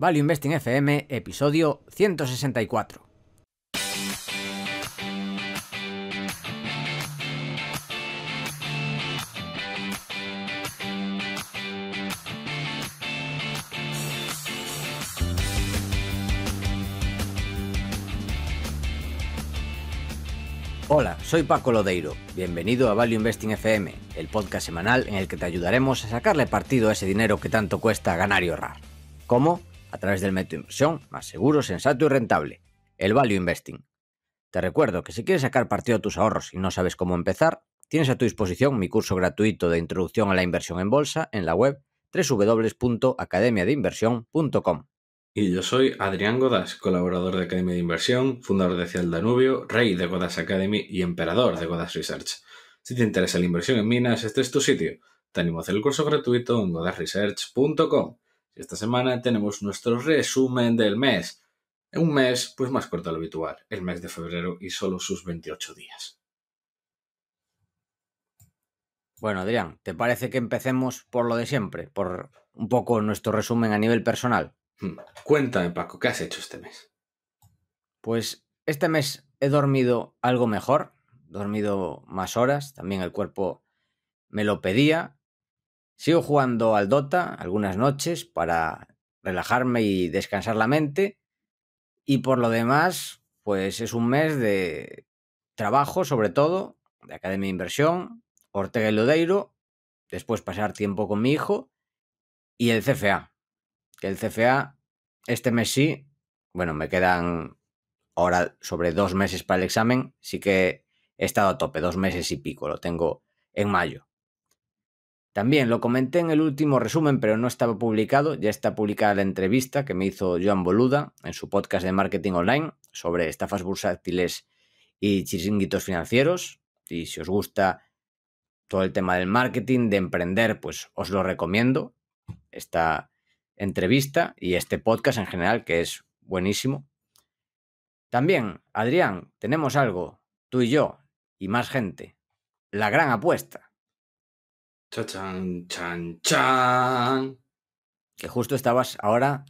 Value Investing FM, episodio 164. Hola, soy Paco Lodeiro. Bienvenido a Value Investing FM, el podcast semanal en el que te ayudaremos a sacarle partido a ese dinero que tanto cuesta ganar y ahorrar. ¿Cómo? a través del método de inversión más seguro, sensato y rentable, el Value Investing. Te recuerdo que si quieres sacar partido a tus ahorros y no sabes cómo empezar, tienes a tu disposición mi curso gratuito de introducción a la inversión en bolsa en la web www.academiadeinversión.com. Y yo soy Adrián Godas, colaborador de Academia de Inversión, fundador de Cial Danubio, rey de Godas Academy y emperador de Godas Research. Si te interesa la inversión en minas, este es tu sitio. Te animo a hacer el curso gratuito en godasresearch.com. Esta semana tenemos nuestro resumen del mes. Un mes, pues más corto de lo habitual, el mes de febrero y solo sus 28 días. Bueno, Adrián, ¿te parece que empecemos por lo de siempre? Por un poco nuestro resumen a nivel personal. Hmm. Cuéntame, Paco, ¿qué has hecho este mes? Pues este mes he dormido algo mejor, dormido más horas, también el cuerpo me lo pedía Sigo jugando al Dota algunas noches para relajarme y descansar la mente. Y por lo demás, pues es un mes de trabajo, sobre todo, de Academia de Inversión, Ortega y Lodeiro, después pasar tiempo con mi hijo y el CFA. Que el CFA, este mes sí, bueno, me quedan ahora sobre dos meses para el examen, sí que he estado a tope, dos meses y pico, lo tengo en mayo. También lo comenté en el último resumen, pero no estaba publicado. Ya está publicada la entrevista que me hizo Joan Boluda en su podcast de marketing online sobre estafas bursátiles y chiringuitos financieros. Y si os gusta todo el tema del marketing, de emprender, pues os lo recomiendo. Esta entrevista y este podcast en general, que es buenísimo. También, Adrián, tenemos algo, tú y yo, y más gente. La gran apuesta. Cha chan, chan. Que justo estabas ahora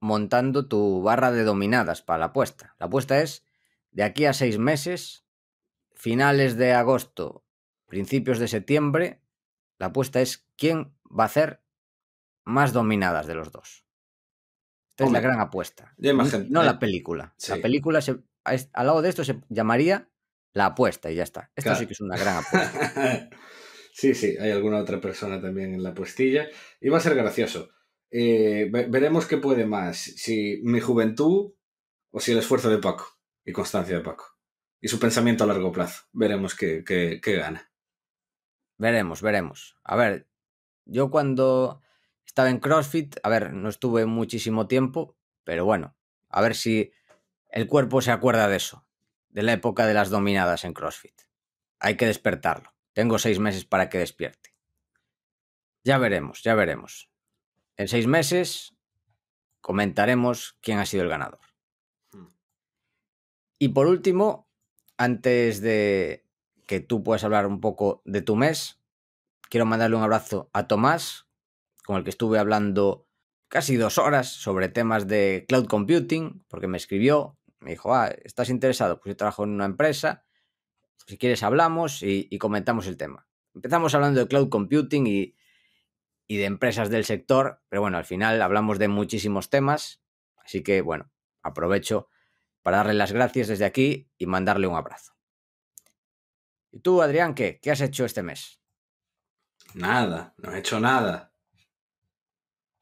montando tu barra de dominadas para la apuesta. La apuesta es de aquí a seis meses, finales de agosto, principios de septiembre. La apuesta es quién va a hacer más dominadas de los dos. Esta es la gran apuesta. No, la película. La película se, al lado de esto se llamaría la apuesta y ya está. Esto sí que es una gran apuesta. Sí, sí, hay alguna otra persona también en la puestilla Y va a ser gracioso. Eh, veremos qué puede más, si mi juventud o si el esfuerzo de Paco y constancia de Paco. Y su pensamiento a largo plazo. Veremos qué, qué gana. Veremos, veremos. A ver, yo cuando estaba en CrossFit, a ver, no estuve muchísimo tiempo, pero bueno, a ver si el cuerpo se acuerda de eso, de la época de las dominadas en CrossFit. Hay que despertarlo. Tengo seis meses para que despierte. Ya veremos, ya veremos. En seis meses comentaremos quién ha sido el ganador. Hmm. Y por último, antes de que tú puedas hablar un poco de tu mes, quiero mandarle un abrazo a Tomás, con el que estuve hablando casi dos horas sobre temas de cloud computing, porque me escribió, me dijo, ah, ¿estás interesado? Pues yo trabajo en una empresa si quieres, hablamos y, comentamos el tema. Empezamos hablando de cloud computing y, de empresas del sector, pero bueno, al final hablamos de muchísimos temas, así que bueno, aprovecho para darle las gracias desde aquí y mandarle un abrazo. ¿Y tú, Adrián, qué? ¿Qué has hecho este mes? Nada, no he hecho nada.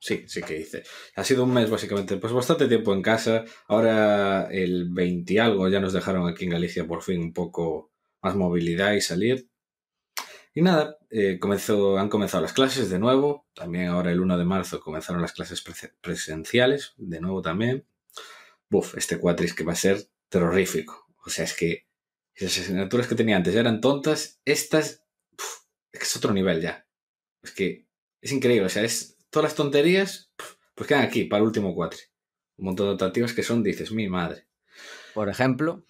Sí, sí que hice. Ha sido un mes básicamente, pues bastante tiempo en casa. Ahora el 20 algo ya nos dejaron aquí en Galicia por fin un poco más movilidad y salir. Y nada, eh, han comenzado las clases de nuevo. También ahora el 1 de marzo comenzaron las clases presenciales, de nuevo también. Buf, este cuatris que va a ser terrorífico. O sea, es que las asignaturas que tenía antes eran tontas, estas que es otro nivel ya. Es que es increíble, o sea, es todas las tonterías, pues quedan aquí para el último cuatri. Un montón de notativas que son, dices, mi madre. Por ejemplo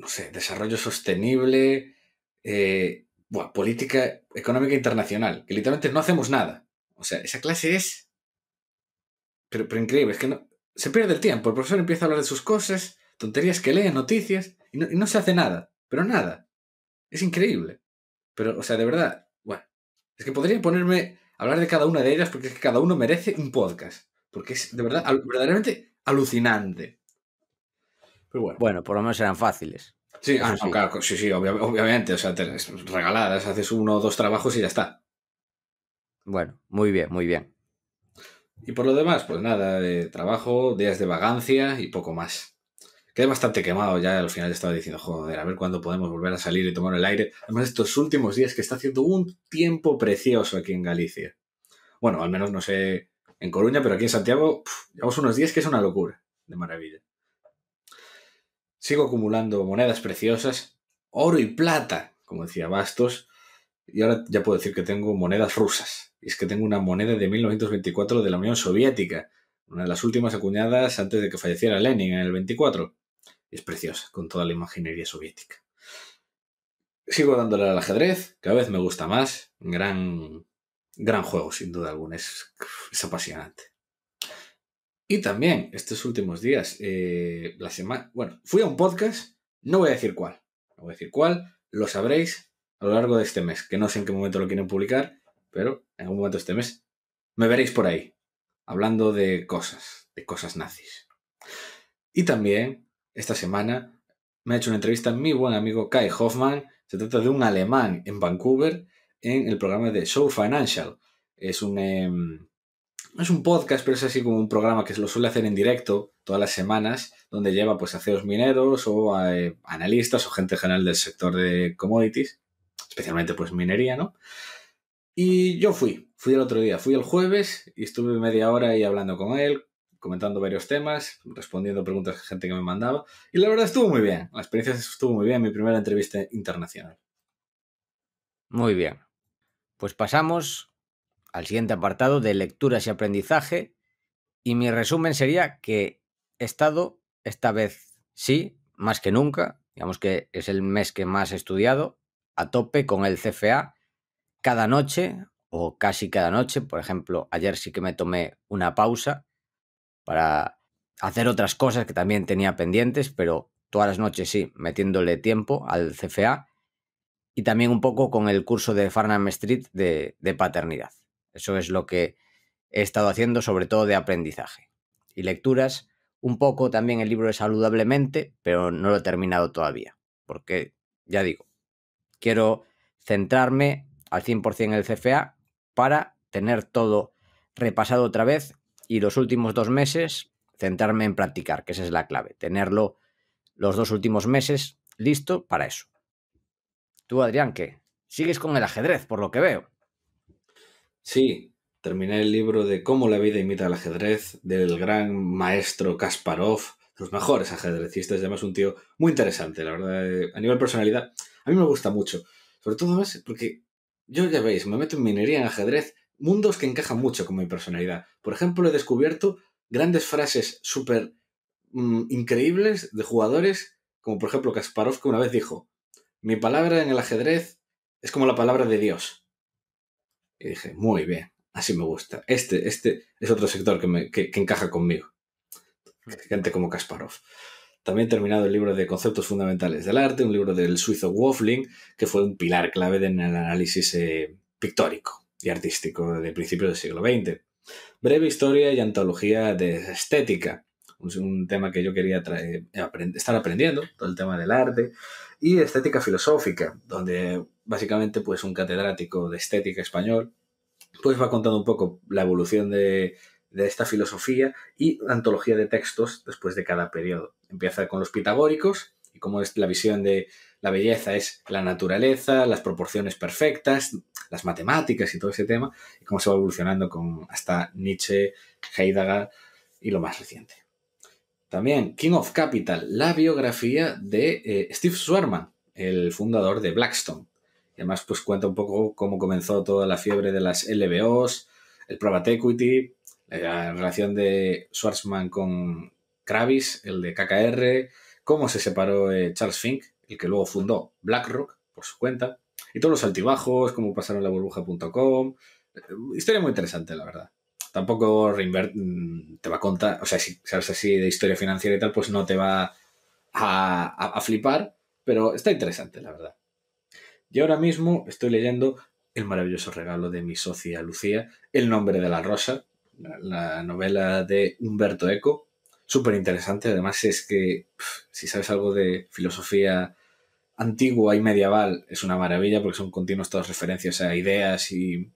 no sé, desarrollo sostenible, eh, política económica internacional, que literalmente no hacemos nada. O sea, esa clase es... Pero, pero increíble, es que no, se pierde el tiempo. El profesor empieza a hablar de sus cosas, tonterías que lee, noticias, y no, se hace nada, pero nada. Es increíble. Pero, o sea, de verdad, bueno, es que podría ponerme a hablar de cada una de ellas porque es que cada uno merece un podcast. Porque es de verdad, verdaderamente alucinante bueno. por lo menos eran fáciles. Sí, ah, sí. sí, obviamente. O sea, te, regaladas, haces uno o dos trabajos y ya está. Bueno, muy bien, muy bien. Y por lo demás, pues nada, de trabajo, días de vagancia y poco más. Quedé bastante quemado ya al final estaba diciendo, joder, a ver cuándo podemos volver a salir y tomar el aire. Además, estos últimos días que está haciendo un tiempo precioso aquí en Galicia. Bueno, al menos no sé en Coruña, pero aquí en Santiago, llevamos unos días que es una locura, de maravilla. Sigo acumulando monedas preciosas, oro y plata, como decía Bastos, y ahora ya puedo decir que tengo monedas rusas. Y es que tengo una moneda de 1924 de la Unión Soviética, una de las últimas acuñadas antes de que falleciera Lenin en el 24. es preciosa, con toda la imaginería soviética. Sigo dándole al ajedrez, cada vez me gusta más. Gran, gran juego, sin duda alguna. es apasionante. Y también estos últimos días, eh, la semana, bueno, fui a un podcast, no voy a decir cuál, no voy a decir cuál, lo sabréis a lo largo de este mes, que no sé en qué momento lo quieren publicar, pero en algún momento este mes me veréis por ahí, hablando de cosas, de cosas nazis. Y también esta semana me ha hecho una entrevista mi buen amigo Kai Hoffman, se trata de un alemán en Vancouver, en el programa de Show Financial. Es un... Em, es un podcast, pero es así como un programa que se lo suele hacer en directo todas las semanas, donde lleva pues a CEOs mineros o a, eh, analistas o gente general del sector de commodities, especialmente pues minería, ¿no? Y yo fui, fui el otro día, fui el jueves y estuve media hora ahí hablando con él, comentando varios temas, respondiendo preguntas de gente que me mandaba. Y la verdad estuvo muy bien, la experiencia estuvo muy bien, mi primera entrevista internacional. Muy bien. Pues pasamos al siguiente apartado de lecturas y aprendizaje. Y mi resumen sería que he estado, esta vez sí, más que nunca, digamos que es el mes que más he estudiado, a tope con el CFA, cada noche o casi cada noche. Por ejemplo, ayer sí que me tomé una pausa para hacer otras cosas que también tenía pendientes, pero todas las noches sí, metiéndole tiempo al CFA y también un poco con el curso de Farnham Street de, de paternidad. Eso es lo que he estado haciendo, sobre todo de aprendizaje. Y lecturas, un poco también el libro de Saludablemente, pero no lo he terminado todavía, porque, ya digo, quiero centrarme al 100% en el CFA para tener todo repasado otra vez y los últimos dos meses centrarme en practicar, que esa es la clave, tenerlo los dos últimos meses listo para eso. Tú, Adrián, ¿qué? sigues con el ajedrez, por lo que veo. Sí, terminé el libro de Cómo la vida imita al ajedrez, del gran maestro Kasparov, los mejores ajedrecistas, además un tío muy interesante, la verdad, eh, a nivel personalidad, a mí me gusta mucho, sobre todo más porque yo ya veis, me meto en minería, en ajedrez, mundos que encajan mucho con mi personalidad. Por ejemplo, he descubierto grandes frases súper mm, increíbles de jugadores, como por ejemplo Kasparov, que una vez dijo, mi palabra en el ajedrez es como la palabra de Dios. Y dije, muy bien, así me gusta. Este, este es otro sector que, me, que, encaja conmigo. Mm. Gente como Kasparov. También terminado el libro de Conceptos Fundamentales del Arte, un libro del suizo Wolfling, que fue un pilar clave en el análisis eh, pictórico y artístico de principios del siglo XX. Breve historia y antología de estética, un, tema que yo quería traer, eh, estar aprendiendo, todo el tema del arte, y estética filosófica, donde básicamente pues un catedrático de estética español, pues va contando un poco la evolución de, esta filosofía y antología de textos después de cada periodo. Empieza con los pitagóricos y cómo es la visión de la belleza es la naturaleza, las proporciones perfectas, las matemáticas y todo ese tema, y cómo se va evolucionando con hasta Nietzsche, Heidegger y lo más reciente. También King of Capital, la biografía de eh, Steve Swarman, el fundador de Blackstone. Además, pues cuenta un poco cómo comenzó toda la fiebre de las LBOs, el Private Equity, la relación de Schwarzman con Kravis, el de KKR, cómo se separó Charles Fink, el que luego fundó BlackRock por su cuenta, y todos los altibajos, cómo pasaron la burbuja.com. Historia muy interesante, la verdad. Tampoco Reinvert mm, te va a contar, o sea, si sabes así de historia financiera y tal, pues no te va a flipar, pero está interesante, la verdad. Y ahora mismo estoy leyendo El maravilloso regalo de mi socia Lucía, El nombre de la rosa, la novela de Humberto Eco. Súper interesante, además es que si sabes algo de filosofía antigua y medieval es una maravilla porque son continuas todas referencias a ideas y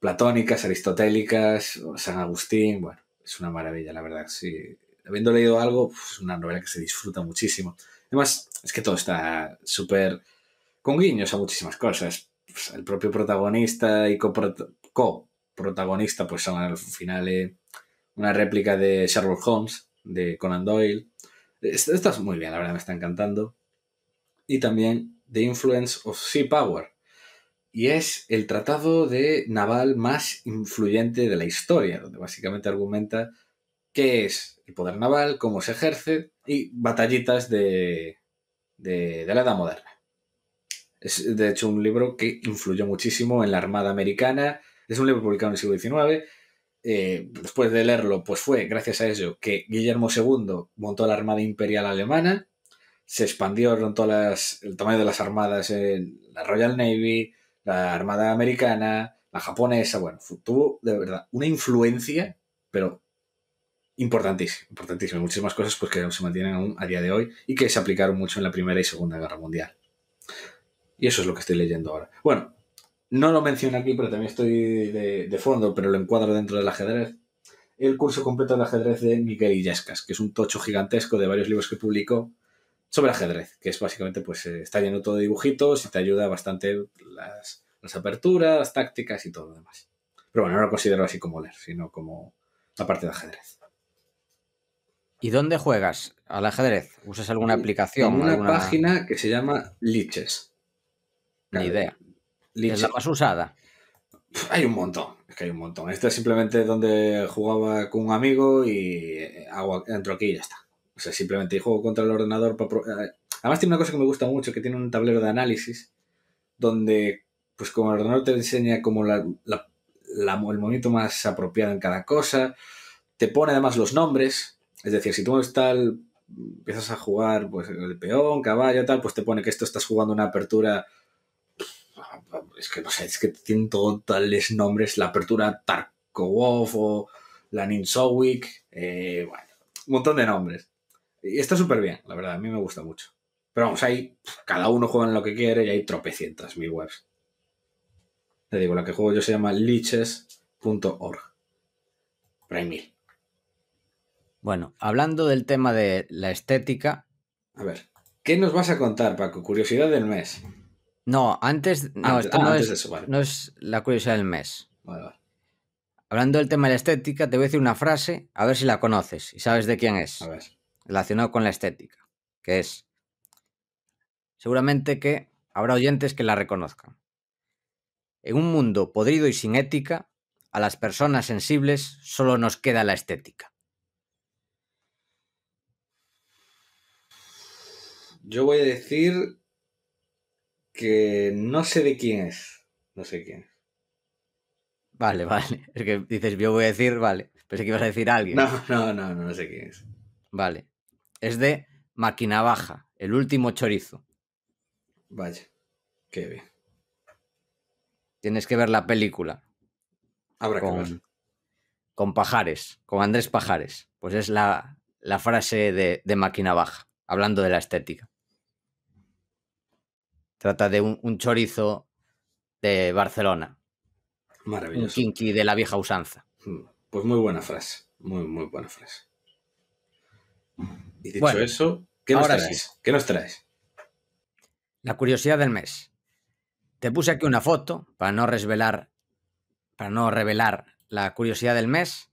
platónicas, aristotélicas, San Agustín, bueno, es una maravilla, la verdad. habiendo leído algo, es una novela que se disfruta muchísimo. Además, es que todo está súper con guiños a muchísimas cosas. Pues, el propio protagonista y coprotagonista, protagonista, pues son al final eh, una réplica de Sherlock Holmes, de Conan Doyle. Esto, es muy bien, la verdad me está encantando. Y también The Influence of Sea Power. Y es el tratado de naval más influyente de la historia, donde básicamente argumenta qué es el poder naval, cómo se ejerce y batallitas de, de la edad moderna. Es de hecho un libro que influyó muchísimo en la Armada Americana. Es un libro publicado en el siglo XIX. Eh, después de leerlo, pues fue gracias a ello que Guillermo II montó la Armada Imperial Alemana. Se expandió el tamaño de las armadas en la Royal Navy, la Armada Americana, la japonesa. Bueno, tuvo de verdad una influencia, pero importantísima. Muchísimas cosas pues, que se mantienen aún a día de hoy y que se aplicaron mucho en la Primera y Segunda Guerra Mundial. Y eso es lo que estoy leyendo ahora. Bueno, no lo menciono aquí, pero también estoy de, fondo, pero lo encuadro dentro del ajedrez. El curso completo del ajedrez de Miguel Illescas, que es un tocho gigantesco de varios libros que publicó sobre ajedrez, que es básicamente, pues eh, está lleno todo de dibujitos y te ayuda bastante las, aperturas, las tácticas y todo lo demás. Pero bueno, no lo considero así como leer, sino como la parte de ajedrez. ¿Y dónde juegas al ajedrez? ¿Usas alguna aplicación? una página que se llama Liches. Ni idea. Es la más usada. Hay un montón, es que hay un montón. esto es simplemente donde jugaba con un amigo y eh, entro aquí y ya está. O sea, simplemente juego contra el ordenador. Eh, además tiene una cosa que me gusta mucho, que tiene un tablero de análisis donde, pues como el ordenador te enseña como la, el momento más apropiado en cada cosa, te pone además los nombres. Es decir, si tú tal, empiezas a jugar pues el peón, caballo, tal, pues te pone que esto estás jugando una apertura es que, no sé, es que tienen todos tales nombres, la apertura Tarkov, o la Ninsowick, eh, bueno, un montón de nombres. Y está súper bien, la verdad, a mí me gusta mucho. Pero vamos, ahí cada uno juega en lo que quiere y hay tropecientas mil webs. Te digo, la que juego yo se llama liches.org. Pero Bueno, hablando del tema de la estética. A ver, ¿qué nos vas a contar, Paco? Curiosidad del mes. No, antes. No, ah, es, no es la curiosidad del mes. Hablando del tema de la estética, te voy a decir una frase, a ver si la conoces y sabes de quién es. A ver. Relacionado con la estética. Que es. Seguramente que habrá oyentes que la reconozcan. En un mundo podrido y sin ética, a las personas sensibles solo nos queda la estética. Yo voy a decir que no sé de quién es. No sé quién es. Vale, vale. Es que dices, yo voy a decir, vale. Pensé que ibas a decir a alguien. No, no, no, no, sé quién es. Vale. Es de Baja, el último chorizo. Vaya, qué bien. Tienes que ver la película. Habrá con, que Con Pajares, con Andrés Pajares. Pues es la, frase de, de Baja, hablando de la estética. Trata de un, chorizo de Barcelona. Maravilloso. Un kinky de la vieja usanza. Mm. Pues muy buena frase. Muy, muy buena frase. Y dicho eso, ¿qué nos, traes? ¿qué nos traes? La curiosidad del mes. Te puse aquí una foto para no revelar, para no revelar la curiosidad del mes.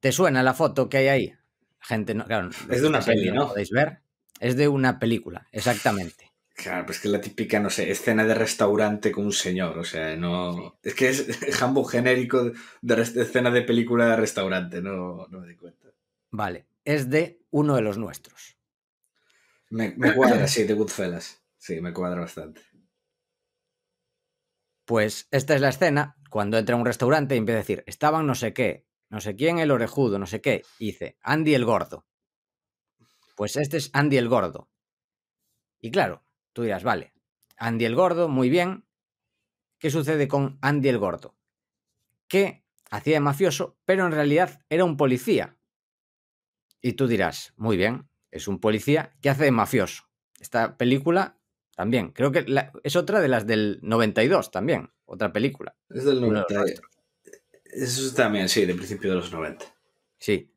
¿Te suena la foto que hay ahí? Gente, no, claro, es de una peli, ¿no? ver. Es de una película, exactamente. Claro, pues que es la típica, no sé, escena de restaurante con un señor, o sea, no... Es que es jambo genérico de, escena de película de restaurante, no, me di cuenta. Vale, es de uno de los nuestros. Me, cuadra, sí, de Goodfellas. Sí, me cuadra bastante. Pues esta es la escena, cuando entra a un restaurante y empieza a decir, estaban no sé qué, no sé quién el orejudo, no sé qué, dice, Andy el gordo. Pues este es Andy el gordo. Y claro, Tú dirás, vale, Andy el Gordo, muy bien. ¿Qué sucede con Andy el Gordo? Que hacía de mafioso, pero en realidad era un policía. Y tú dirás, muy bien, es un policía que hace de mafioso. Esta película también, creo que es otra de las del 92 también, otra película. Es del 92. Eso también, sí, de principio de los 90. Sí.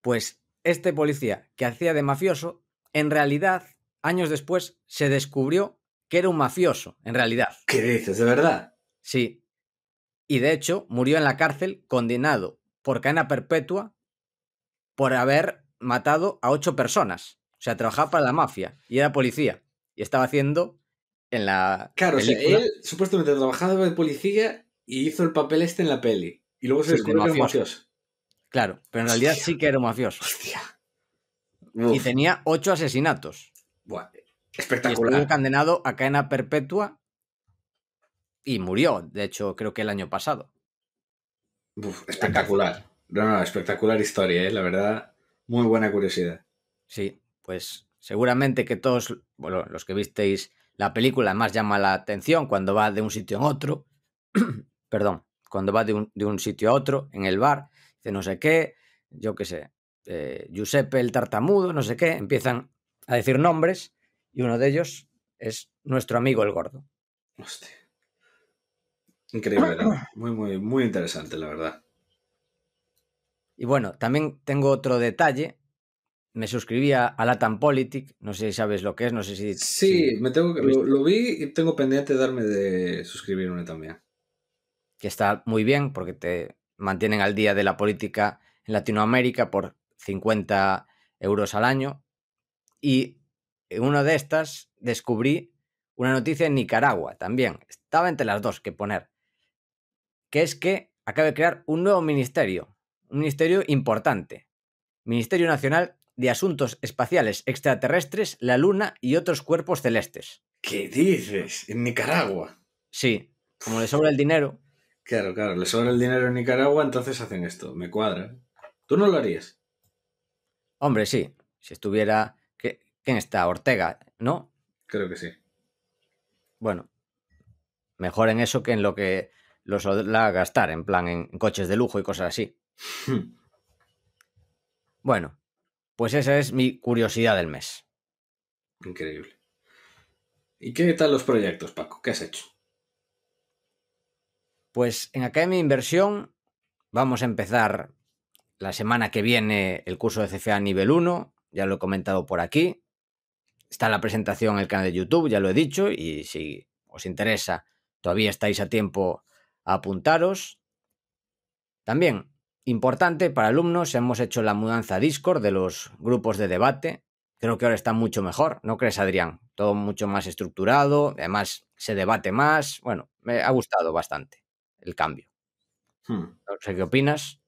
Pues este policía que hacía de mafioso, en realidad años después se descubrió que era un mafioso, en realidad. ¿Qué dices? ¿De verdad? Sí. Y de hecho murió en la cárcel condenado por cadena perpetua por haber matado a ocho personas. O sea, trabajaba para la mafia y era policía. Y estaba haciendo en la. Claro, él supuestamente trabajaba de policía y hizo el papel este en la peli. Y luego se descubrió que era un mafioso. Claro, pero en realidad sí que era un mafioso. Hostia. Y tenía ocho asesinatos espectacular. Y a cadena perpetua y murió, de hecho, creo que el año pasado. espectacular. espectacular historia, ¿eh? la verdad. Muy buena curiosidad. Sí, pues seguramente que todos, bueno, los que visteis la película más llama la atención cuando va de un sitio a otro, perdón, cuando va de un, sitio a otro, en el bar, dice no sé qué, yo qué sé, eh, Giuseppe el tartamudo, no sé qué, empiezan a decir nombres y uno de ellos es nuestro amigo el gordo. Hostia. Increíble, ¿eh? muy, muy, muy interesante, la verdad. Y bueno, también tengo otro detalle. Me suscribí a, Latam no sé si sabes lo que es, no sé si... Sí, me tengo lo, vi y tengo pendiente de darme de suscribirme también. Que está muy bien porque te mantienen al día de la política en Latinoamérica por 50 euros al año y en una de estas descubrí una noticia en Nicaragua también. Estaba entre las dos que poner. Que es que acaba de crear un nuevo ministerio. Un ministerio importante. Ministerio Nacional de Asuntos Espaciales Extraterrestres, la Luna y otros cuerpos celestes. ¿Qué dices? ¿En Nicaragua? Sí. Como le sobra el dinero. Claro, claro. Le sobra el dinero en Nicaragua, entonces hacen esto. Me cuadra. ¿Tú no lo harías? Hombre, sí. Si estuviera ¿Quién está? Ortega, ¿no? Creo que sí. Bueno, mejor en eso que en lo que los la gastar, en plan en coches de lujo y cosas así. Hmm. bueno, pues esa es mi curiosidad del mes. Increíble. ¿Y qué tal los proyectos, Paco? ¿Qué has hecho? Pues en Academia Inversión vamos a empezar la semana que viene el curso de CFA nivel 1, ya lo he comentado por aquí. Está la presentación en el canal de YouTube, ya lo he dicho, y si os interesa, todavía estáis a tiempo a apuntaros. También, importante para alumnos, hemos hecho la mudanza a Discord de los grupos de debate. Creo que ahora está mucho mejor, ¿no crees, Adrián? Todo mucho más estructurado, además se debate más. Bueno, me ha gustado bastante el cambio. Hmm. No sé qué opinas.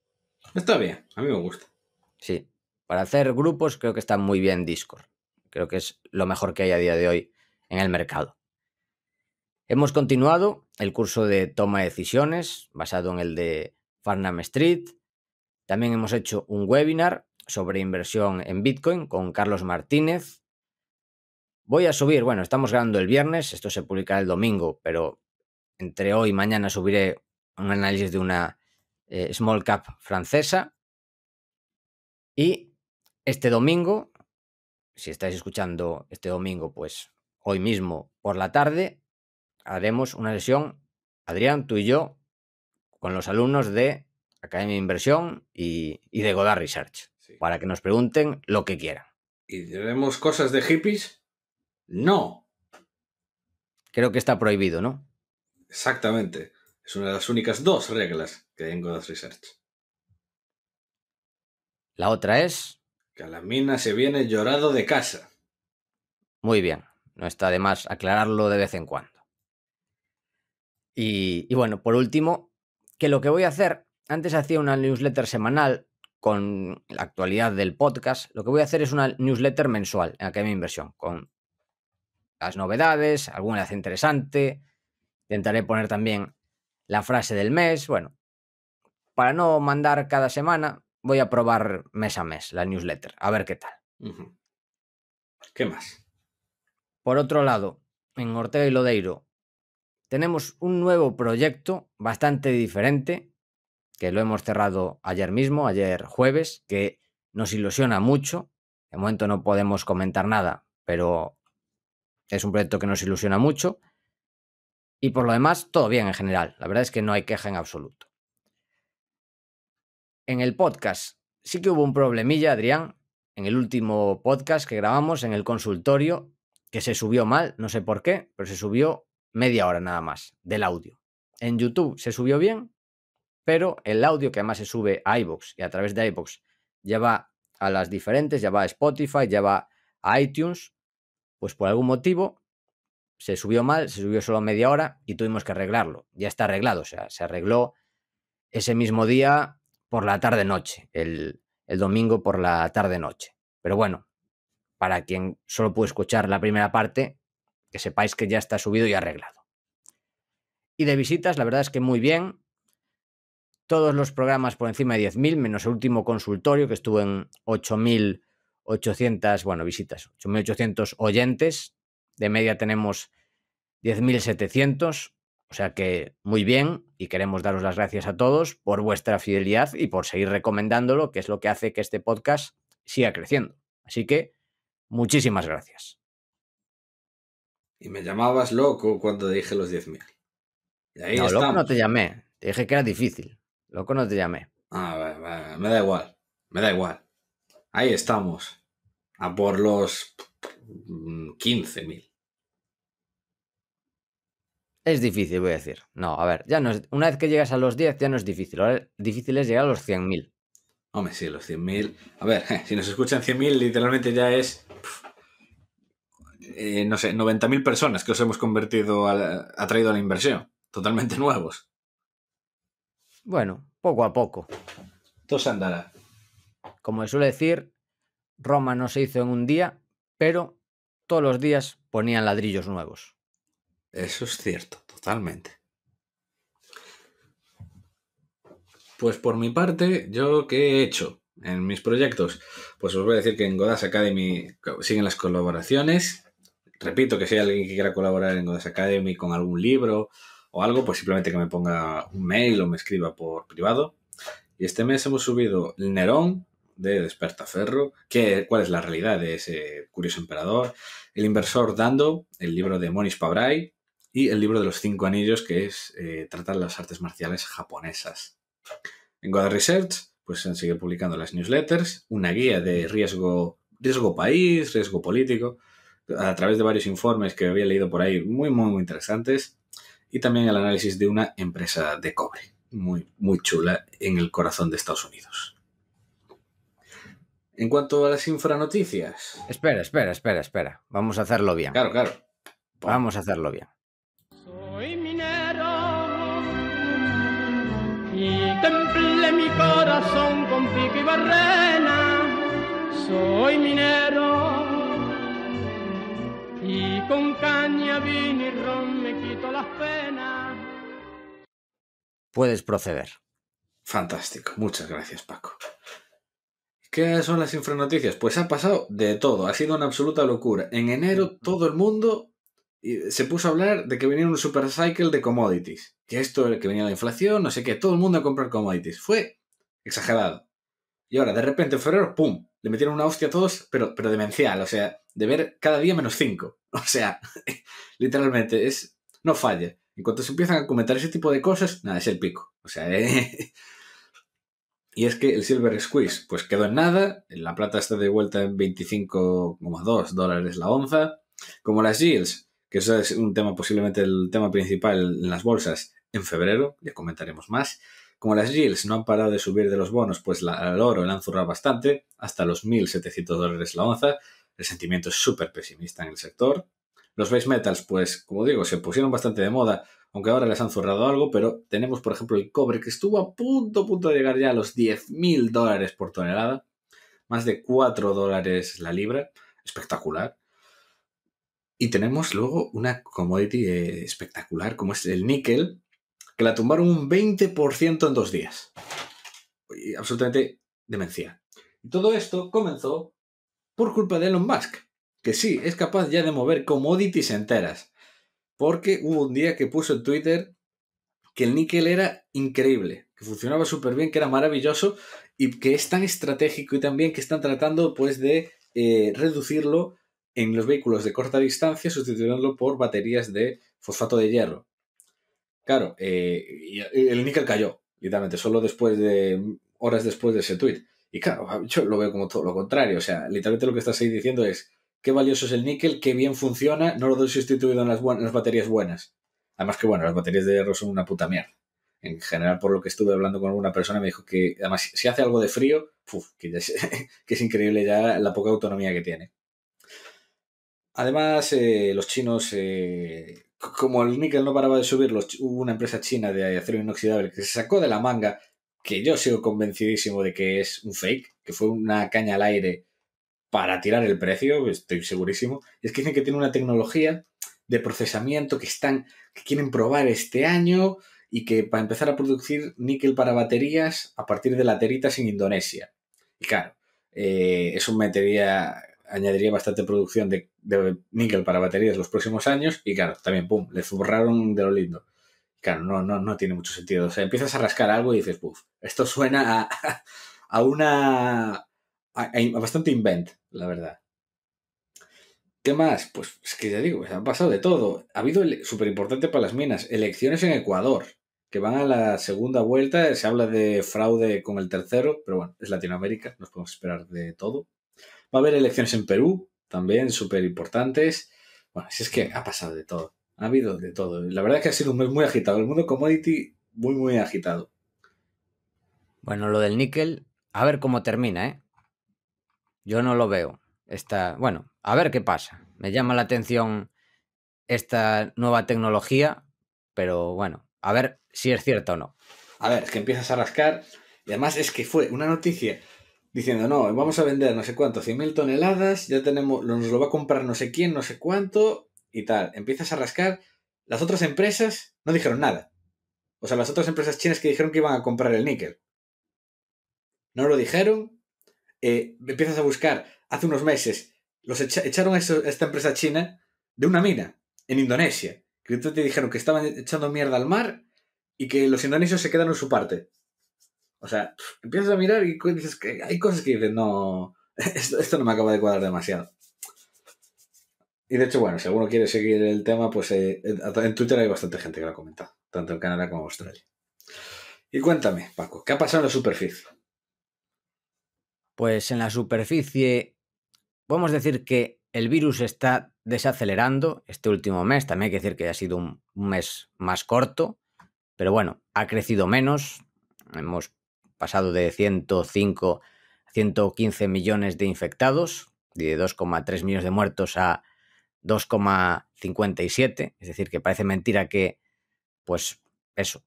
Está bien, a mí me gusta. Sí, para hacer grupos creo que está muy bien Discord. Creo que es lo mejor que hay a día de hoy en el mercado. Hemos continuado el curso de toma de decisiones basado en el de Farnham Street. También hemos hecho un webinar sobre inversión en Bitcoin con Carlos Martínez. Voy a subir, bueno, estamos grabando el viernes, esto se publicará el domingo, pero entre hoy y mañana subiré un análisis de una eh, small cap francesa. Y este domingo si estáis escuchando este domingo, pues hoy mismo por la tarde haremos una sesión, Adrián, tú y yo, con los alumnos de Academia de Inversión y, de Godard Research, para que nos pregunten lo que quieran. ¿Y haremos cosas de hippies? No. Creo que está prohibido, ¿no? Exactamente. Es una de las únicas dos reglas que hay en Godard Research. La otra es Calamina se viene llorado de casa. Muy bien, no está de más aclararlo de vez en cuando. Y, bueno, por último, que lo que voy a hacer, antes hacía una newsletter semanal con la actualidad del podcast, lo que voy a hacer es una newsletter mensual en mi Inversión, con las novedades, alguna vez interesante, intentaré poner también la frase del mes, bueno, para no mandar cada semana, voy a probar mes a mes la newsletter, a ver qué tal. ¿Qué más? Por otro lado, en Ortega y Lodeiro tenemos un nuevo proyecto bastante diferente que lo hemos cerrado ayer mismo, ayer jueves, que nos ilusiona mucho. De momento no podemos comentar nada, pero es un proyecto que nos ilusiona mucho. Y por lo demás, todo bien en general. La verdad es que no hay queja en absoluto en el podcast. Sí que hubo un problemilla, Adrián, en el último podcast que grabamos en el consultorio, que se subió mal, no sé por qué, pero se subió media hora nada más del audio. En YouTube se subió bien, pero el audio que además se sube a iBox y a través de iBox ya va a las diferentes, ya va a Spotify, ya va a iTunes, pues por algún motivo se subió mal, se subió solo media hora y tuvimos que arreglarlo. Ya está arreglado, o sea, se arregló ese mismo día por la tarde-noche, el, domingo por la tarde-noche. Pero bueno, para quien solo pudo escuchar la primera parte, que sepáis que ya está subido y arreglado. Y de visitas, la verdad es que muy bien. Todos los programas por encima de 10.000, menos el último consultorio que estuvo en 8.800, bueno, visitas, 8.800 oyentes. De media tenemos 10.700. O sea que muy bien y queremos daros las gracias a todos por vuestra fidelidad y por seguir recomendándolo, que es lo que hace que este podcast siga creciendo. Así que muchísimas gracias. Y me llamabas loco cuando dije los 10.000. no, loco no te llamé. Te dije que era difícil. Loco no te llamé. Ah, me da igual. Me da igual. Ahí estamos. A por los 15.000. Es difícil, voy a decir. No, a ver, ya no es, una vez que llegas a los 10 ya no es difícil. Ahora difícil es llegar a los 100.000. Hombre, sí, los 100.000. A ver, si nos escuchan 100.000, literalmente ya es... Eh, no sé, 90.000 personas que os hemos convertido, a atraído a la inversión. Totalmente nuevos. Bueno, poco a poco. Todo se andará. Como suele decir, Roma no se hizo en un día, pero todos los días ponían ladrillos nuevos. Eso es cierto, totalmente. Pues por mi parte, ¿yo qué he hecho en mis proyectos? Pues os voy a decir que en Godas Academy siguen las colaboraciones. Repito que si hay alguien que quiera colaborar en Godas Academy con algún libro o algo, pues simplemente que me ponga un mail o me escriba por privado. Y este mes hemos subido el Nerón de Despertaferro, que, cuál es la realidad de ese curioso emperador, El inversor Dando, el libro de Monis Pabrai, y el libro de los cinco anillos, que es, eh, tratar las artes marciales japonesas. En Goda Research, pues se han seguido publicando las newsletters, una guía de riesgo, riesgo país, riesgo político, a través de varios informes que había leído por ahí, muy, muy, muy interesantes, y también el análisis de una empresa de cobre, muy, muy chula en el corazón de Estados Unidos. En cuanto a las infranoticias. Espera, espera, espera, espera. Vamos a hacerlo bien. Claro, claro. Vamos a hacerlo bien. mi corazón con pico y barrena. Soy minero y con caña, vino y me quito las penas. Puedes proceder. Fantástico, muchas gracias Paco. ¿Qué son las infranoticias? Pues ha pasado de todo, ha sido una absoluta locura. En enero todo el mundo eh, se puso a hablar de que venía un supercycle de commodities que esto que venía la inflación, no sé qué, todo el mundo a comprar commodities. Fue exagerado. Y ahora, de repente, en ¡pum! Le metieron una hostia a todos, pero, pero demencial, o sea, de ver cada día menos 5. O sea, literalmente, es. No falla. En cuanto se empiezan a comentar ese tipo de cosas, nada, es el pico. O sea, eh, Y es que el Silver Squeeze, pues quedó en nada, la plata está de vuelta en 25,2 dólares la onza, como las yields que eso es un tema posiblemente el tema principal en las bolsas en febrero, ya comentaremos más. Como las yields no han parado de subir de los bonos, pues la, el oro le han zurrado bastante, hasta los 1.700 dólares la onza. El sentimiento es súper pesimista en el sector. Los base metals, pues como digo, se pusieron bastante de moda, aunque ahora les han zurrado algo, pero tenemos por ejemplo el cobre que estuvo a punto, punto de llegar ya a los 10.000 dólares por tonelada, más de 4 dólares la libra, espectacular. Y tenemos luego una commodity eh, espectacular como es el níquel, que la tumbaron un 20% en dos días. absolutamente demencia. Y todo esto comenzó por culpa de Elon Musk, que sí, es capaz ya de mover commodities enteras. Porque hubo un día que puso en Twitter que el níquel era increíble, que funcionaba súper bien, que era maravilloso y que es tan estratégico y también que están tratando pues de eh, reducirlo en los vehículos de corta distancia sustituyéndolo por baterías de fosfato de hierro. Claro, eh, el níquel cayó, literalmente, solo después de horas después de ese tuit. Y claro, yo lo veo como todo lo contrario. O sea, literalmente lo que estás ahí diciendo es qué valioso es el níquel, qué bien funciona, no lo doy sustituido en las, baterías buenas. Además que, bueno, las baterías de hierro son una puta mierda. En general, por lo que estuve hablando con alguna persona, me dijo que, además, si hace algo de frío, que es increíble ya la poca autonomía que tiene. Además, eh, los chinos, eh, como el níquel no paraba de subir, hubo una empresa china de acero inoxidable que se sacó de la manga, que yo sigo convencidísimo de que es un fake, que fue una caña al aire para tirar el precio, estoy segurísimo. Es que dicen que tiene una tecnología de procesamiento que están, que quieren probar este año y que para empezar a producir níquel para baterías a partir de lateritas en Indonesia. Y claro, eh, es un añadiría bastante producción de, de, níquel para baterías los próximos años y claro, también, pum, le borraron de lo lindo. Claro, no, no, no tiene mucho sentido. O sea, empiezas a rascar algo y dices, puf, esto suena a, una... A, bastante invent, la verdad. ¿Qué más? Pues es que ya digo, se han pasado de todo. Ha habido, súper importante para las minas, elecciones en Ecuador, que van a la segunda vuelta. Se habla de fraude con el tercero, pero bueno, es Latinoamérica, nos podemos esperar de todo. Va a haber elecciones en Perú, también súper importantes. Bueno, si es que ha pasado de todo. Ha habido de todo. La verdad es que ha sido un mes muy agitado. El mundo commodity muy, muy agitado. Bueno, lo del níquel, a ver cómo termina, ¿eh? Yo no lo veo. Está bueno, a ver qué pasa. Me llama la atención esta nueva tecnología, pero bueno, a ver si es cierto o no. A ver, es que empiezas a rascar. Y además es que fue una noticia diciendo, no, vamos a vender no sé cuánto, 100.000 toneladas, ya tenemos, nos lo va a comprar no sé quién, no sé cuánto y tal. Empiezas a rascar. Las otras empresas no dijeron nada. O sea, las otras empresas chinas que dijeron que iban a comprar el níquel. No lo dijeron. Eh, empiezas a buscar. Hace unos meses los echaron a, esta empresa china de una mina en Indonesia. Que te dijeron que estaban echando mierda al mar y que los indonesios se quedaron en su parte. O sea, empiezas a mirar y dices que hay cosas que dices, no, esto, no me acaba de cuadrar demasiado. Y de hecho, bueno, si alguno quiere seguir el tema, pues eh, en Twitter hay bastante gente que lo ha comentado, tanto en Canadá como en Australia. Y cuéntame, Paco, ¿qué ha pasado en la superficie? Pues en la superficie, podemos decir que el virus está desacelerando este último mes. También hay que decir que ha sido un, mes más corto, pero bueno, ha crecido menos. Hemos pasado de 105 a 115 millones de infectados, y de 2,3 millones de muertos a 2,57. Es decir, que parece mentira que, pues, eso,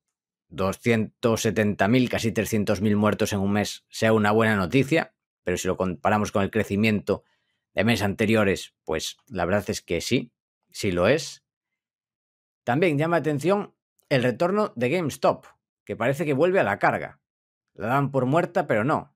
270.000, casi 300.000 muertos en un mes sea una buena noticia, pero si lo comparamos con el crecimiento de meses anteriores, pues la verdad es que sí, sí lo es. También llama atención el retorno de GameStop, que parece que vuelve a la carga la dan por muerta, pero no.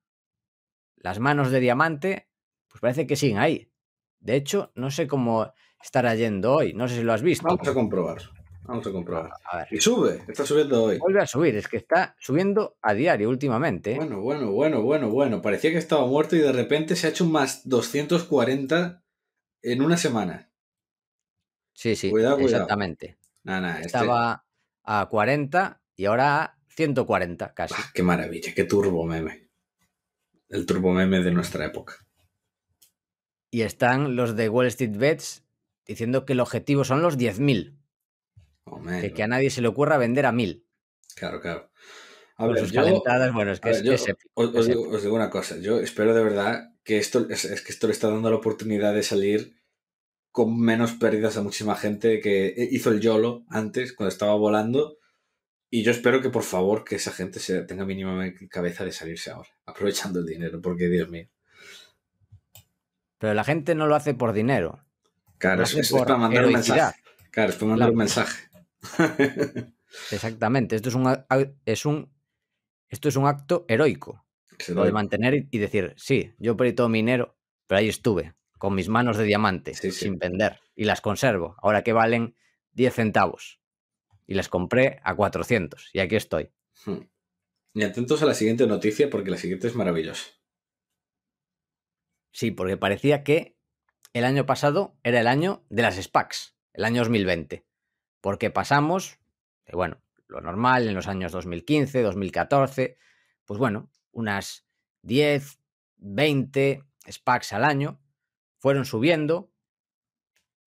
Las manos de diamante, pues parece que siguen ahí. De hecho, no sé cómo estará yendo hoy, no sé si lo has visto. Vamos a comprobar. Vamos a comprobar. Y sube, está subiendo hoy. Vuelve a subir, es que está subiendo a diario últimamente. ¿eh? Bueno, bueno, bueno, bueno, bueno. Parecía que estaba muerto y de repente se ha hecho más 240 en una semana. Sí, sí, cuidado, exactamente. Este estaba a 40 y ahora 140 casi. Ah, ¡Qué maravilla! ¡Qué turbo meme! El turbo meme de nuestra época. Y están los de Wall Street Bets diciendo que el objetivo son los 10.000. que, a nadie se le ocurra vender a 1.000. Claro, claro. A ver, bueno, es que os, digo, una cosa, yo espero de verdad que esto, que esto le está dando la oportunidad de salir con menos pérdidas a muchísima gente que hizo el YOLO antes, cuando estaba volando, y yo espero que por favor que esa gente se tenga mínima cabeza de salirse ahora, aprovechando el dinero, porque Dios mío. Pero la gente no lo hace por dinero. Claro, es, para mandar un mensaje. Claro, es para mandar un mensaje. Exactamente. Esto es un, es un, esto es un acto heroico. Lo de mantener y decir, sí, yo perdí todo mi dinero, pero ahí estuve, con mis manos de diamante, sin vender, y las conservo, ahora que valen 10 centavos y las compré a 400 y aquí estoy. Hmm. Y atentos a la siguiente noticia porque la siguiente es maravillosa. Sí, porque parecía que el año pasado era el año de las SPACs, el año 2020, porque pasamos, eh, bueno, lo normal en los años 2015, 2014, pues bueno, unas 10, 20 SPACs al año, fueron subiendo.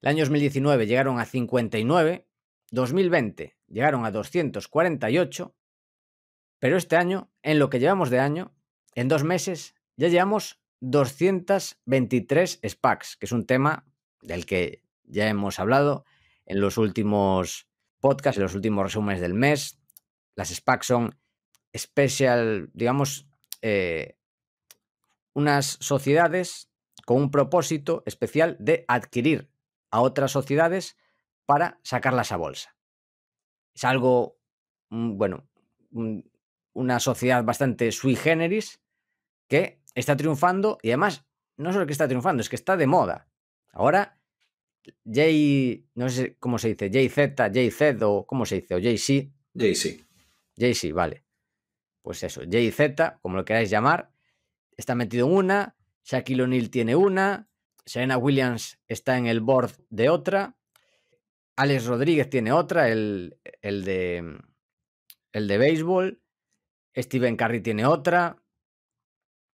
El año 2019 llegaron a 59, 2020 llegaron a 248, pero este año, en lo que llevamos de año, en dos meses, ya llevamos 223 SPACs, que es un tema del que ya hemos hablado en los últimos podcasts, en los últimos resúmenes del mes. Las SPACs son especial, digamos, eh, unas sociedades con un propósito especial de adquirir a otras sociedades para sacarlas a bolsa. Es algo, mm, bueno, mm, una sociedad bastante sui generis que está triunfando y además no solo que está triunfando, es que está de moda. Ahora, J, no sé cómo se dice, JZ, JZ o cómo se dice, o JC. JC. JC, vale. Pues eso, JZ, como lo queráis llamar, está metido en una, Shaquille O'Neal tiene una, Serena Williams está en el board de otra, Alex Rodríguez tiene otra, el, de, el de béisbol. Steven Curry tiene otra.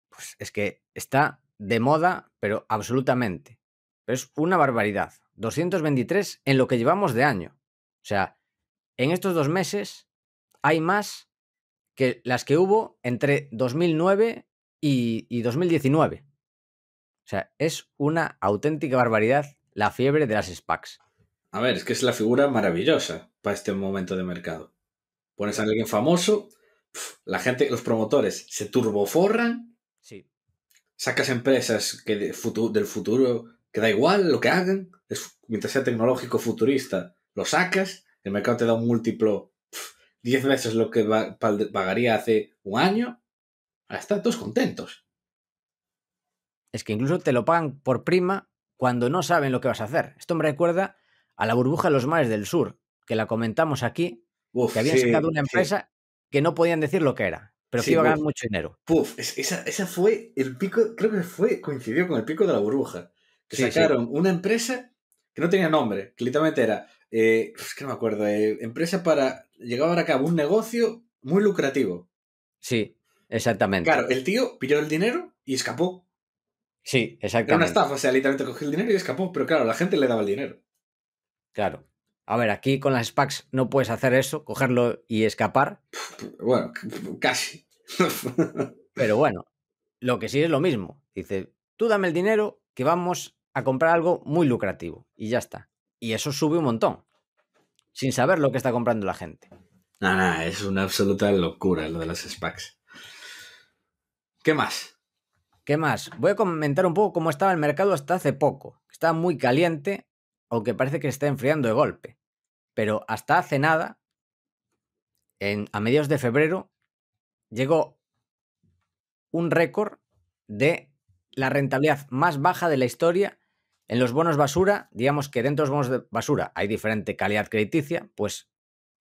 Pues es que está de moda, pero absolutamente. es una barbaridad. 223 en lo que llevamos de año. O sea, en estos dos meses hay más que las que hubo entre 2009 y, y 2019. O sea, es una auténtica barbaridad la fiebre de las SPACs. A ver, es que es la figura maravillosa para este momento de mercado. Pones a alguien famoso, la gente, los promotores se turboforran. Sí. Sacas empresas que del futuro, que da igual lo que hagan, mientras sea tecnológico futurista, lo sacas, el mercado te da un múltiplo 10 veces lo que pagaría hace un año. hasta todos contentos. Es que incluso te lo pagan por prima cuando no saben lo que vas a hacer. Esto me recuerda a la burbuja de los mares del sur, que la comentamos aquí, que habían sacado una empresa que no podían decir lo que era, pero que iba a ganar mucho dinero. Puf, esa, fue el pico, creo que fue, coincidió con el pico de la burbuja. Que sacaron una empresa que no tenía nombre, que literalmente era, eh, que no me acuerdo, eh, empresa para llegaba a cabo un negocio muy lucrativo. Sí, exactamente. Claro, el tío pilló el dinero y escapó. Sí, exactamente. Era una estafa, o sea, literalmente cogió el dinero y escapó, pero claro, la gente le daba el dinero. Claro. A ver, aquí con las SPACs no puedes hacer eso, cogerlo y escapar. Bueno, casi. Pero bueno, lo que sí es lo mismo. Dice, tú dame el dinero que vamos a comprar algo muy lucrativo y ya está. Y eso sube un montón, sin saber lo que está comprando la gente. No, no, es una absoluta locura lo de las SPACs. ¿Qué más? ¿Qué más? Voy a comentar un poco cómo estaba el mercado hasta hace poco. Estaba muy caliente aunque parece que está enfriando de golpe. Pero hasta hace nada, en, a mediados de febrero, llegó un récord de la rentabilidad más baja de la historia en los bonos basura. Digamos que dentro de los bonos de basura hay diferente calidad crediticia, pues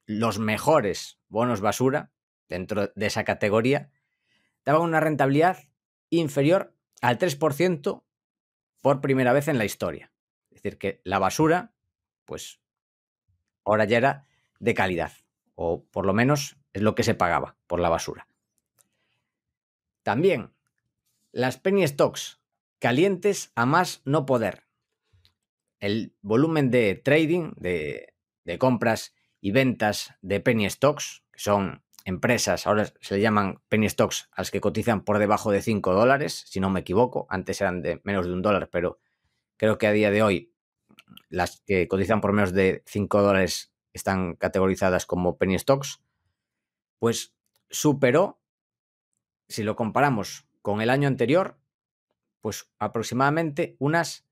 los mejores bonos basura dentro de esa categoría daban una rentabilidad inferior al 3% por primera vez en la historia. Es decir, que la basura, pues ahora ya era de calidad, o por lo menos es lo que se pagaba por la basura. También las penny stocks calientes a más no poder. El volumen de trading, de, compras y ventas de penny stocks, que son empresas, ahora se le llaman penny stocks a las que cotizan por debajo de 5 dólares, si no me equivoco, antes eran de menos de un dólar, pero Creo que a día de hoy las que cotizan por menos de 5 dólares están categorizadas como penny stocks, pues superó, si lo comparamos con el año anterior, pues aproximadamente unas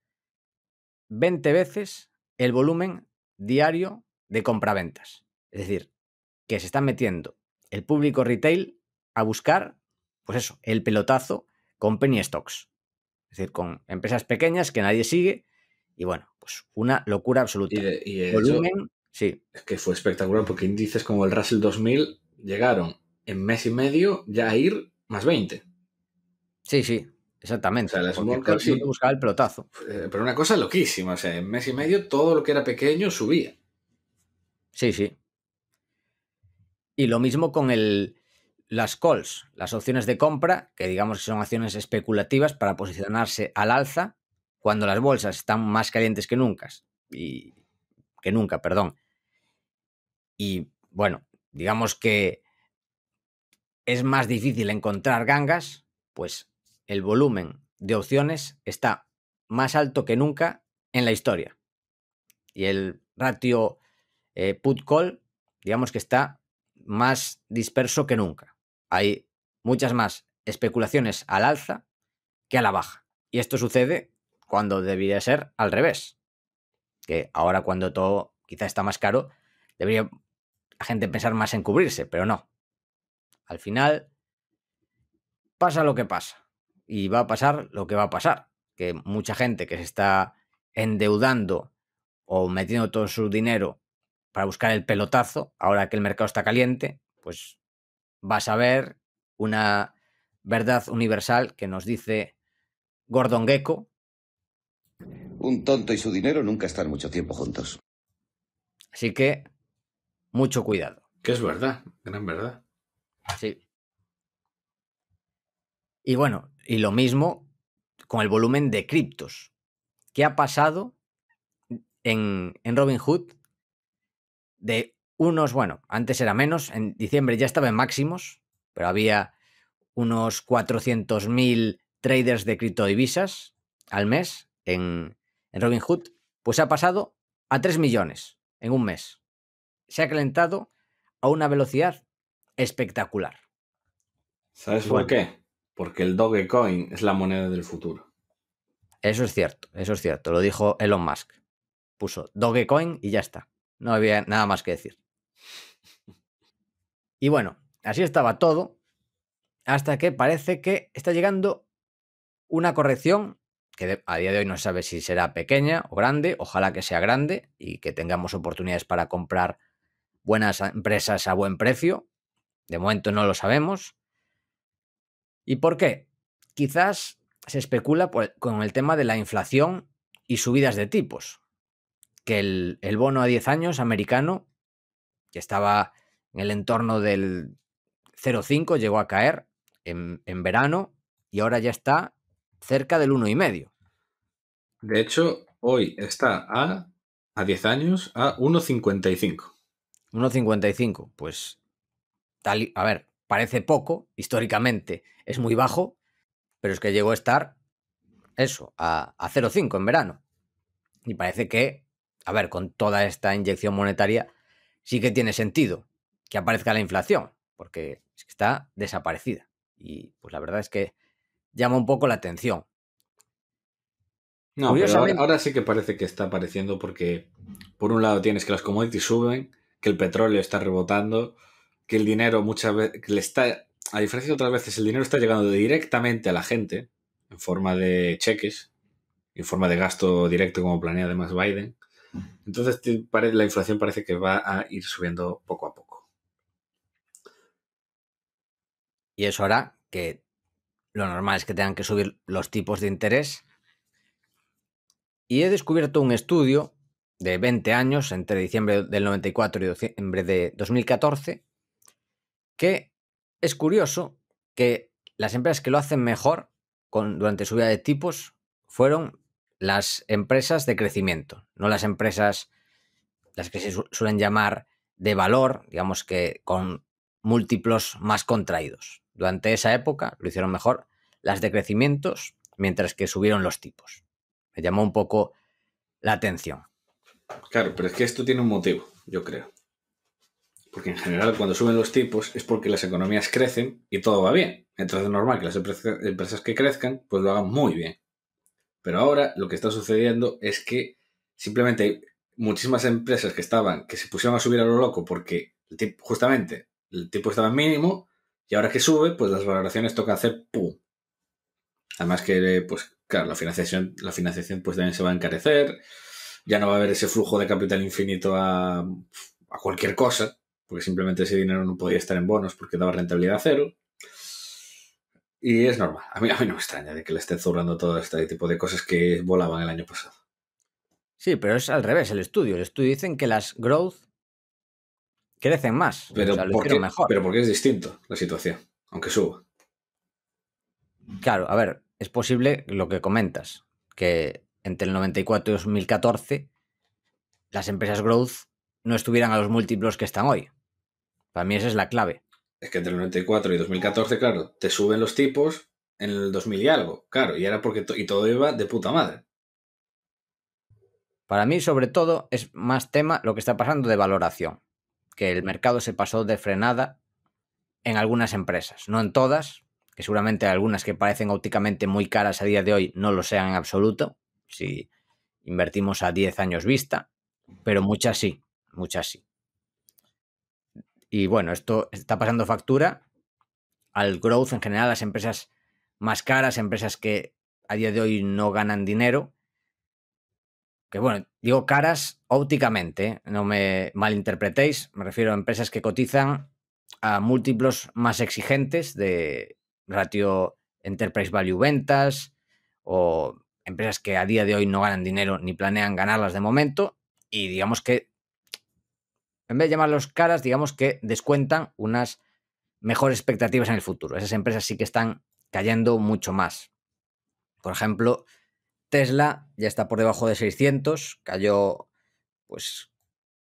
20 veces el volumen diario de compraventas. Es decir, que se está metiendo el público retail a buscar, pues eso, el pelotazo con penny stocks. Es decir, con empresas pequeñas que nadie sigue y bueno, pues una locura absoluta. Y, el Volumen, sí. Es que fue espectacular porque índices como el Russell 2000 llegaron en mes y medio ya a ir más 20. Sí, sí, exactamente. O sea, las el pelotazo. Eh, pero una cosa loquísima, o sea, en mes y medio todo lo que era pequeño subía. Sí, sí. Y lo mismo con el las calls, las opciones de compra, que digamos que son acciones especulativas para posicionarse al alza cuando las bolsas están más calientes que nunca. Y, que nunca, perdón. Y bueno, digamos que es más difícil encontrar gangas, pues el volumen de opciones está más alto que nunca en la historia. Y el ratio eh, put-call, digamos que está más disperso que nunca hay muchas más especulaciones al alza que a la baja. Y esto sucede cuando debería ser al revés. Que ahora cuando todo quizá está más caro, debería la gente pensar más en cubrirse, pero no. Al final pasa lo que pasa. Y va a pasar lo que va a pasar. Que mucha gente que se está endeudando o metiendo todo su dinero para buscar el pelotazo, ahora que el mercado está caliente, pues vas a ver una verdad universal que nos dice Gordon Gecko. Un tonto y su dinero nunca están mucho tiempo juntos. Así que, mucho cuidado. Que es verdad, gran verdad. Sí. Y bueno, y lo mismo con el volumen de criptos. ¿Qué ha pasado en, en Robin Hood de unos, bueno, antes era menos, en diciembre ya estaba en máximos, pero había unos 400.000 traders de criptodivisas al mes en, en Robinhood, pues ha pasado a 3 millones en un mes. Se ha calentado a una velocidad espectacular. ¿Sabes por qué? Porque el Dogecoin es la moneda del futuro. Eso es cierto, eso es cierto. Lo dijo Elon Musk. Puso Dogecoin y ya está. No había nada más que decir. Y bueno, así estaba todo, hasta que parece que está llegando una corrección que a día de hoy no se sabe si será pequeña o grande, ojalá que sea grande y que tengamos oportunidades para comprar buenas empresas a buen precio. De momento no lo sabemos. ¿Y por qué? Quizás se especula con el tema de la inflación y subidas de tipos. Que el, el bono a 10 años americano, que estaba en el entorno del 0,5, llegó a caer en, verano y ahora ya está cerca del 1,5. De hecho, hoy está a, a 10 años a 1,55. 1,55, pues tal a ver, parece poco, históricamente es muy bajo, pero es que llegó a estar eso, a, a 0,5 en verano. Y parece que, a ver, con toda esta inyección monetaria sí que tiene sentido que aparezca la inflación, porque está desaparecida. Y pues la verdad es que llama un poco la atención. ahora, sí que parece que está apareciendo porque por un lado tienes que las commodities suben, que el petróleo está rebotando, que el dinero muchas veces le está a diferencia de otras veces el dinero está llegando directamente a la gente en forma de cheques, en forma de gasto directo como planea además Biden. Entonces la inflación parece que va a ir subiendo poco a Y eso hará que lo normal es que tengan que subir los tipos de interés. Y he descubierto un estudio de 20 años, entre diciembre del 94 y diciembre de 2014, que es curioso que las empresas que lo hacen mejor con, durante subida de tipos fueron las empresas de crecimiento, no las empresas, las que se suelen llamar de valor, digamos que con múltiplos más contraídos. Durante esa época lo hicieron mejor las decrecimientos, mientras que subieron los tipos. Me llamó un poco la atención. Claro, pero es que esto tiene un motivo, yo creo. Porque en general cuando suben los tipos es porque las economías crecen y todo va bien. Entonces es normal que las empresas que crezcan pues lo hagan muy bien. Pero ahora lo que está sucediendo es que simplemente hay muchísimas empresas que estaban, que se pusieron a subir a lo loco porque justamente el tipo estaba mínimo, y ahora que sube, pues las valoraciones toca hacer ¡pum! Además que, pues claro, la financiación, la financiación pues también se va a encarecer, ya no va a haber ese flujo de capital infinito a, cualquier cosa, porque simplemente ese dinero no podía estar en bonos porque daba rentabilidad cero. Y es normal. A mí, a mí no me extraña de que le estén zurrando todo este tipo de cosas que volaban el año pasado. Sí, pero es al revés el estudio. El estudio dicen que las growth crecen más. Pero, o sea, porque, mejor. pero porque es distinto la situación, aunque suba. Claro, a ver, es posible lo que comentas, que entre el 94 y 2014 las empresas growth no estuvieran a los múltiplos que están hoy. Para mí esa es la clave. Es que entre el 94 y 2014, claro, te suben los tipos en el 2000 y algo, claro, y era porque y todo iba de puta madre. Para mí, sobre todo, es más tema lo que está pasando de valoración que el mercado se pasó de frenada en algunas empresas, no en todas, que seguramente algunas que parecen ópticamente muy caras a día de hoy no lo sean en absoluto, si invertimos a 10 años vista, pero muchas sí, muchas sí. Y bueno, esto está pasando factura al growth en general, las empresas más caras, empresas que a día de hoy no ganan dinero, que bueno, digo caras ópticamente, no me malinterpretéis, me refiero a empresas que cotizan a múltiplos más exigentes de ratio enterprise value ventas o empresas que a día de hoy no ganan dinero ni planean ganarlas de momento y digamos que en vez de llamarlos caras, digamos que descuentan unas mejores expectativas en el futuro. Esas empresas sí que están cayendo mucho más. Por ejemplo, Tesla ya está por debajo de 600, cayó pues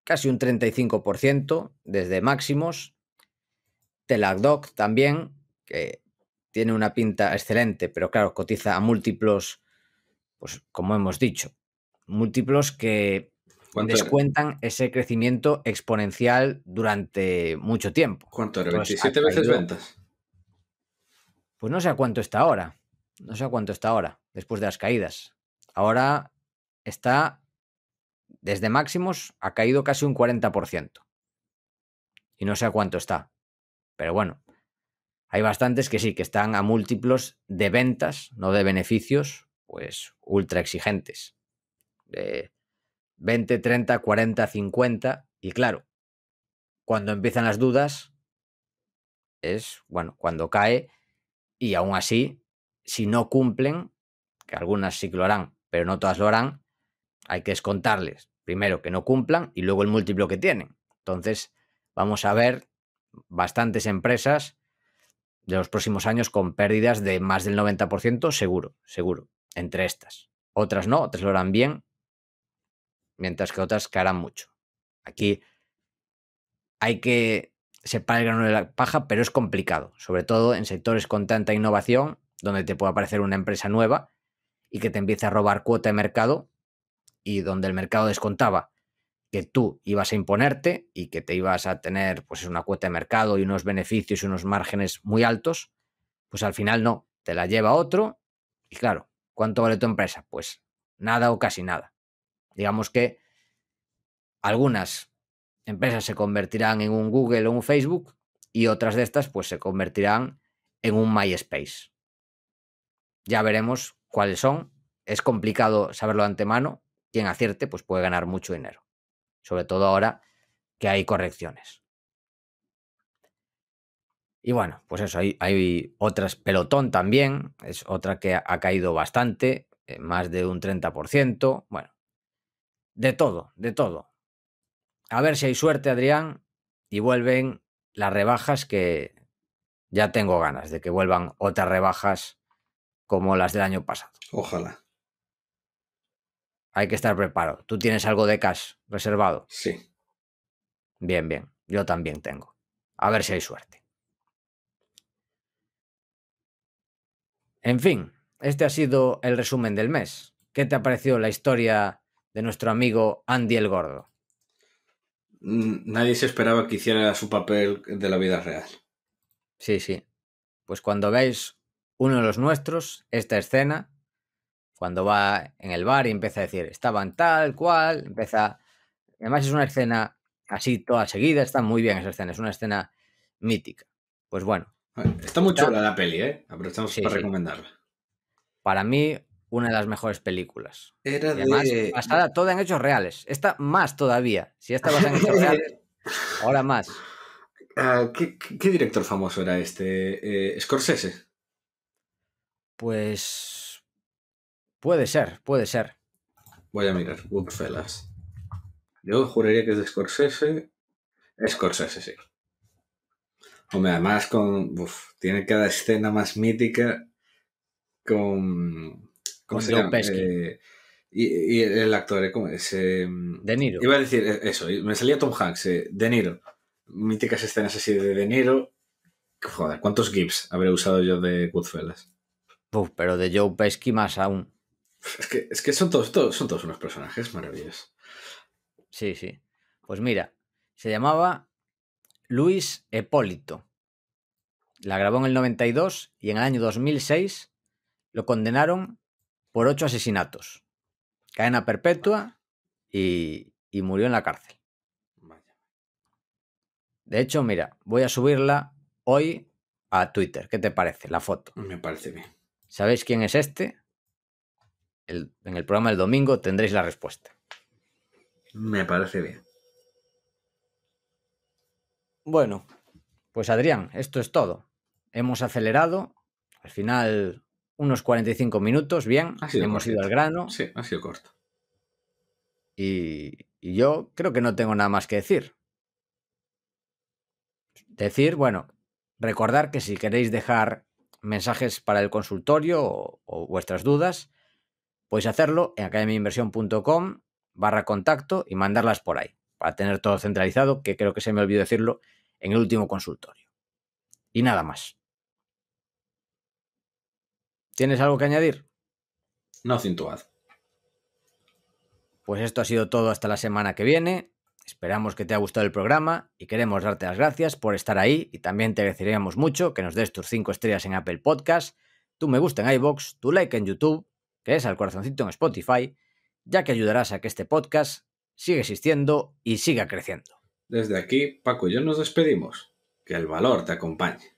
casi un 35% desde máximos. Teladoc también, que tiene una pinta excelente, pero claro, cotiza a múltiplos, pues como hemos dicho, múltiplos que descuentan ese crecimiento exponencial durante mucho tiempo. ¿Cuánto era? ¿27 veces ventas? Pues no sé a cuánto está ahora. No sé a cuánto está ahora, después de las caídas ahora está desde máximos, ha caído casi un 40%. Y no sé a cuánto está. Pero bueno, hay bastantes que sí, que están a múltiplos de ventas, no de beneficios, pues ultra exigentes. De 20, 30, 40, 50. Y claro, cuando empiezan las dudas, es, bueno, cuando cae y aún así, si no cumplen, que algunas sí lo harán, pero no todas lo harán, hay que descontarles primero que no cumplan y luego el múltiplo que tienen. Entonces, vamos a ver bastantes empresas de los próximos años con pérdidas de más del 90%, seguro, seguro, entre estas. Otras no, otras lo harán bien, mientras que otras caerán mucho. Aquí hay que separar el grano de la paja, pero es complicado, sobre todo en sectores con tanta innovación, donde te puede aparecer una empresa nueva y que te empiece a robar cuota de mercado y donde el mercado descontaba que tú ibas a imponerte y que te ibas a tener pues una cuota de mercado y unos beneficios y unos márgenes muy altos, pues al final no, te la lleva otro y claro, ¿cuánto vale tu empresa? Pues nada o casi nada. Digamos que algunas empresas se convertirán en un Google o un Facebook y otras de estas pues se convertirán en un MySpace. Ya veremos cuáles son. Es complicado saberlo de antemano. Quien acierte, pues puede ganar mucho dinero. Sobre todo ahora que hay correcciones. Y bueno, pues eso, hay, hay otras. Pelotón también, es otra que ha caído bastante, eh, más de un 30%. Bueno, de todo, de todo. A ver si hay suerte, Adrián, y vuelven las rebajas que ya tengo ganas de que vuelvan otras rebajas como las del año pasado. Ojalá. Hay que estar preparado. ¿Tú tienes algo de cash reservado? Sí. Bien, bien. Yo también tengo. A ver si hay suerte. En fin, este ha sido el resumen del mes. ¿Qué te ha parecido la historia de nuestro amigo Andy el Gordo? Nadie se esperaba que hiciera su papel de la vida real. Sí, sí. Pues cuando veis uno de los nuestros, esta escena, cuando va en el bar y empieza a decir, estaban tal, cual, empieza... Además es una escena así toda seguida, está muy bien esa escena, es una escena mítica. Pues bueno. Está muy chula la peli, ¿eh? Aprovechamos para recomendarla. Para mí, una de las mejores películas. Era de además, de... toda en hechos reales. Esta más todavía. Si esta basada en hechos reales, ahora más. Ah, ¿Qué, director famoso era este? Eh, Scorsese. Pues puede ser, puede ser. Voy a mirar, Woodfellas Yo juraría que es de Scorsese. Scorsese, sí. Hombre, además con. tiene cada escena más mítica con. con eh, y, el actor, eh, ¿cómo es? Eh, de Niro. Iba a decir eso, me salía Tom Hanks, De Niro. Míticas escenas así de De Niro. Joder, ¿cuántos gifs habré usado yo de Woodfellas pero de Joe Pesky más aún. Es que, son, todos, todos, son todos unos personajes maravillosos. Sí, sí. Pues mira, se llamaba Luis Epólito. La grabó en el 92 y en el año 2006 lo condenaron por ocho asesinatos. Cadena perpetua y murió en la cárcel. De hecho, mira, voy a subirla hoy a Twitter. ¿Qué te parece la foto? Me parece bien. ¿Sabéis quién es este? en el programa del domingo tendréis la respuesta. Me parece bien. Bueno, pues Adrián, esto es todo. Hemos acelerado, al final unos 45 minutos, bien, hemos ido al grano. Sí, ha sido corto. y yo creo que no tengo nada más que decir. Decir, bueno, recordar que si queréis dejar mensajes para el consultorio o, vuestras dudas, podéis hacerlo en academiainversión.com barra contacto y mandarlas por ahí, para tener todo centralizado, que creo que se me olvidó decirlo en el último consultorio. Y nada más. ¿Tienes algo que añadir? No, sin Pues esto ha sido todo hasta la semana que viene. Esperamos que te haya gustado el programa y queremos darte las gracias por estar ahí y también te agradeceríamos mucho que nos des tus 5 estrellas en Apple Podcast, tu me gusta en iBox, tu like en YouTube, que es al corazoncito en Spotify, ya que ayudarás a que este podcast siga existiendo y siga creciendo. Desde aquí, Paco y yo nos despedimos. Que el valor te acompañe.